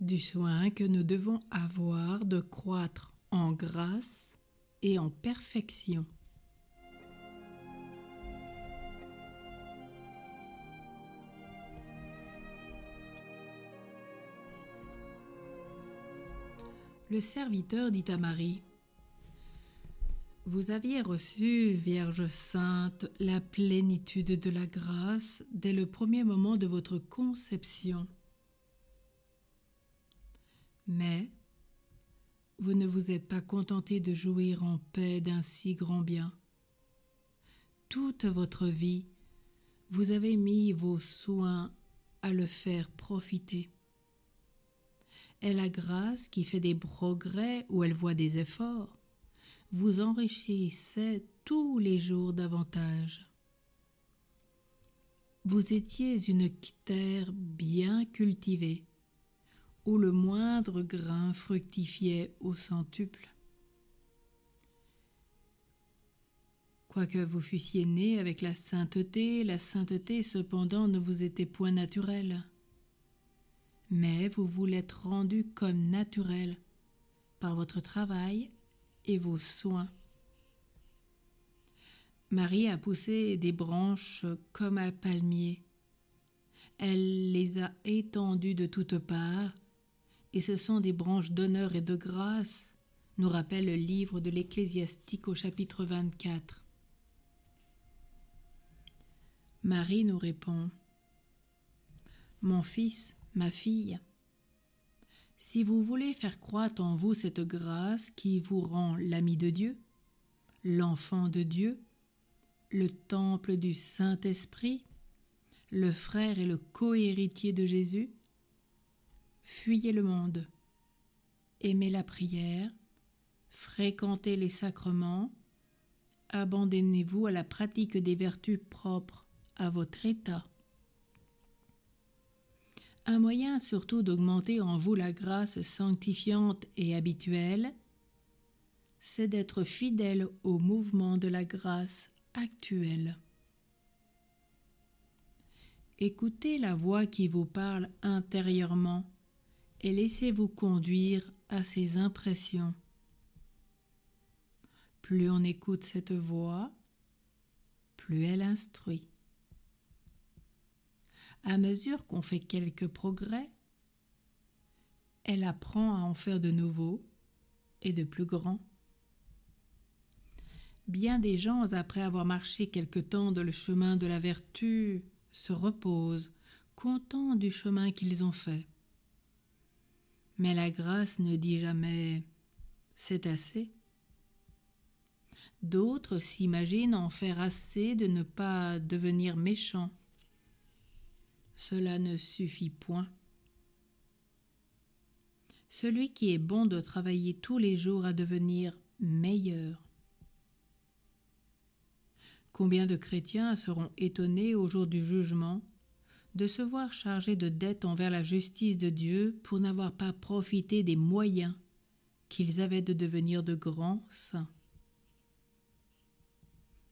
du soin que nous devons avoir de croître en grâce et en perfection. Le serviteur dit à Marie, Vous aviez reçu, Vierge sainte, la plénitude de la grâce dès le premier moment de votre conception. Mais vous ne vous êtes pas contenté de jouir en paix d'un si grand bien. Toute votre vie, vous avez mis vos soins à le faire profiter. Et la grâce qui fait des progrès ou elle voit des efforts. Vous enrichissait tous les jours davantage. Vous étiez une terre bien cultivée le moindre grain fructifiait au centuple. Quoique vous fussiez né avec la sainteté, la sainteté cependant ne vous était point naturelle. Mais vous vous l'êtes rendu comme naturelle par votre travail et vos soins. Marie a poussé des branches comme un palmier. Elle les a étendues de toutes parts et ce sont des branches d'honneur et de grâce, nous rappelle le livre de l'Ecclésiastique au chapitre 24. Marie nous répond Mon fils, ma fille, si vous voulez faire croître en vous cette grâce qui vous rend l'ami de Dieu, l'enfant de Dieu, le temple du Saint-Esprit, le frère et le cohéritier de Jésus, Fuyez le monde. Aimez la prière. Fréquentez les sacrements. Abandonnez-vous à la pratique des vertus propres à votre état. Un moyen surtout d'augmenter en vous la grâce sanctifiante et habituelle, c'est d'être fidèle au mouvement de la grâce actuelle. Écoutez la voix qui vous parle intérieurement et laissez-vous conduire à ces impressions. Plus on écoute cette voix, plus elle instruit. À mesure qu'on fait quelques progrès, elle apprend à en faire de nouveaux et de plus grands. Bien des gens, après avoir marché quelque temps dans le chemin de la vertu, se reposent, contents du chemin qu'ils ont fait. Mais la grâce ne dit jamais c'est assez. D'autres s'imaginent en faire assez de ne pas devenir méchant. Cela ne suffit point. Celui qui est bon doit travailler tous les jours à devenir meilleur. Combien de chrétiens seront étonnés au jour du jugement de se voir chargé de dettes envers la justice de Dieu pour n'avoir pas profité des moyens qu'ils avaient de devenir de grands saints.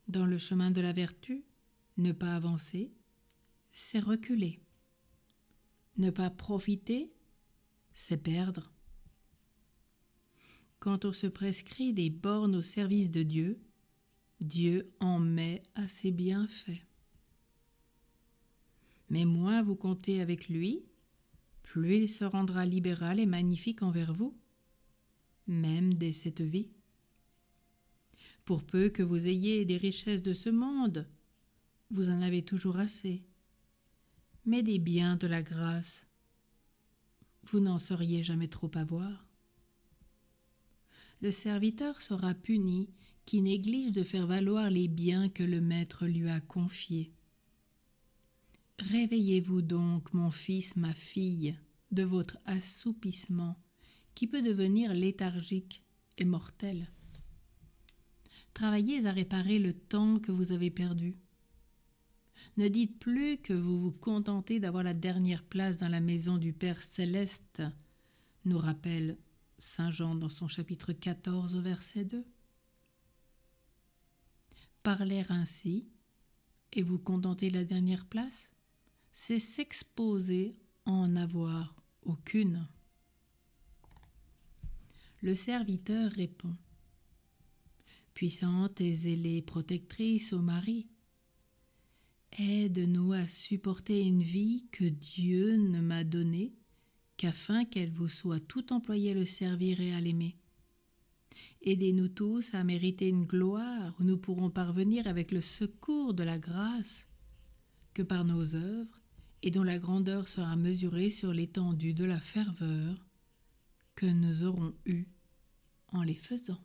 Dans le chemin de la vertu, ne pas avancer, c'est reculer. Ne pas profiter, c'est perdre. Quand on se prescrit des bornes au service de Dieu, Dieu en met à ses bienfaits mais moins vous comptez avec lui, plus il se rendra libéral et magnifique envers vous, même dès cette vie. Pour peu que vous ayez des richesses de ce monde, vous en avez toujours assez, mais des biens de la grâce, vous n'en sauriez jamais trop avoir. Le serviteur sera puni qui néglige de faire valoir les biens que le maître lui a confiés. Réveillez-vous donc, mon fils, ma fille, de votre assoupissement, qui peut devenir léthargique et mortel. Travaillez à réparer le temps que vous avez perdu. Ne dites plus que vous vous contentez d'avoir la dernière place dans la maison du Père céleste, nous rappelle Saint Jean dans son chapitre 14 au verset 2. Parler ainsi et vous contentez la dernière place c'est s'exposer en avoir aucune. Le serviteur répond Puissante et zélée protectrice au mari, aide-nous à supporter une vie que Dieu ne m'a donnée qu'afin qu'elle vous soit tout employée à le servir et à l'aimer. Aidez-nous tous à mériter une gloire où nous pourrons parvenir avec le secours de la grâce que par nos œuvres et dont la grandeur sera mesurée sur l'étendue de la ferveur que nous aurons eue en les faisant.